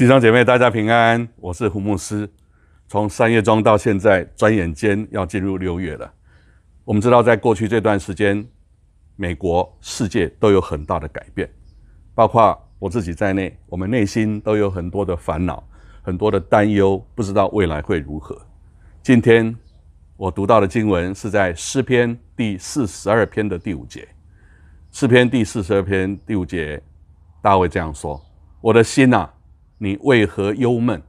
弟兄姐妹，大家平安。我是胡牧师。从三月中到现在，转眼间要进入六月了。我们知道，在过去这段时间，美国、世界都有很大的改变，包括我自己在内，我们内心都有很多的烦恼、很多的担忧，不知道未来会如何。今天我读到的经文是在诗篇第四十二篇的第五节。诗篇第四十二篇第五节，大卫这样说：“我的心呐。”你为何忧闷？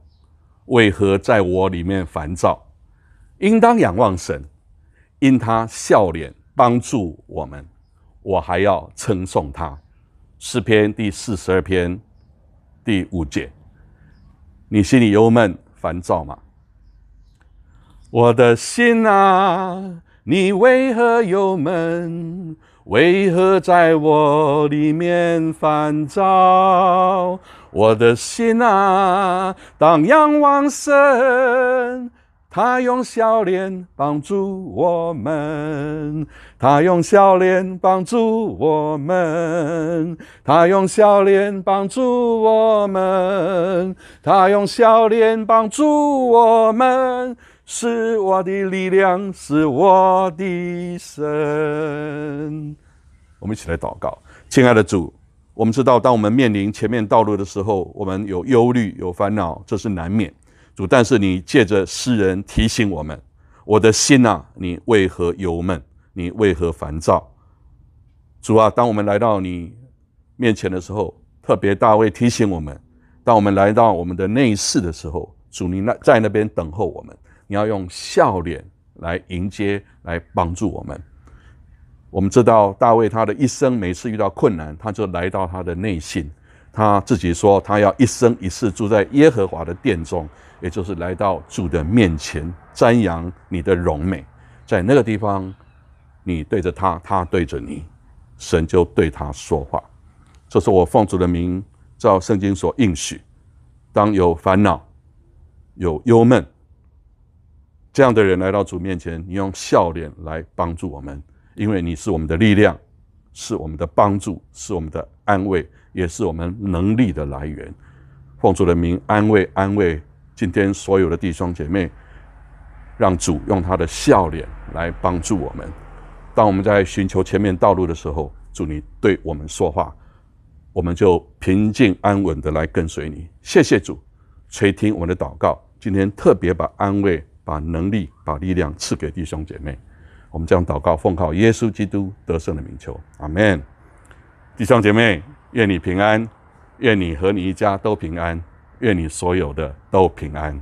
为何在我里面烦躁？应当仰望神，因他笑脸帮助我们。我还要称颂他。诗篇第四十二篇第五节。你心里忧闷、烦躁吗？我的心啊，你为何忧闷？为何在我里面烦躁？我的心啊，荡漾往生。他用笑脸帮助我们，他用笑脸帮助我们，他用笑脸帮助我们，他用笑脸帮助我们。是我的力量，是我的神。我们一起来祷告，亲爱的主。我们知道，当我们面临前面道路的时候，我们有忧虑，有烦恼，这是难免。主，但是你借着诗人提醒我们：我的心啊，你为何忧闷？你为何烦躁？主啊，当我们来到你面前的时候，特别大卫提醒我们：当我们来到我们的内室的时候，主，你那在那边等候我们。你要用笑脸来迎接，来帮助我们。我们知道大卫他的一生，每次遇到困难，他就来到他的内心，他自己说他要一生一世住在耶和华的殿中，也就是来到主的面前，瞻仰你的荣美。在那个地方，你对着他，他对着你，神就对他说话：“这是我奉主的名，照圣经所应许。当有烦恼，有忧闷。”这样的人来到主面前，你用笑脸来帮助我们，因为你是我们的力量，是我们的帮助，是我们的安慰，也是我们能力的来源。奉主的名安慰，安慰今天所有的弟兄姐妹，让主用他的笑脸来帮助我们。当我们在寻求前面道路的时候，主你对我们说话，我们就平静安稳的来跟随你。谢谢主垂听我们的祷告。今天特别把安慰。把能力、把力量赐给弟兄姐妹，我们这样祷告，奉靠耶稣基督得胜的名求，阿门。弟兄姐妹，愿你平安，愿你和你一家都平安，愿你所有的都平安。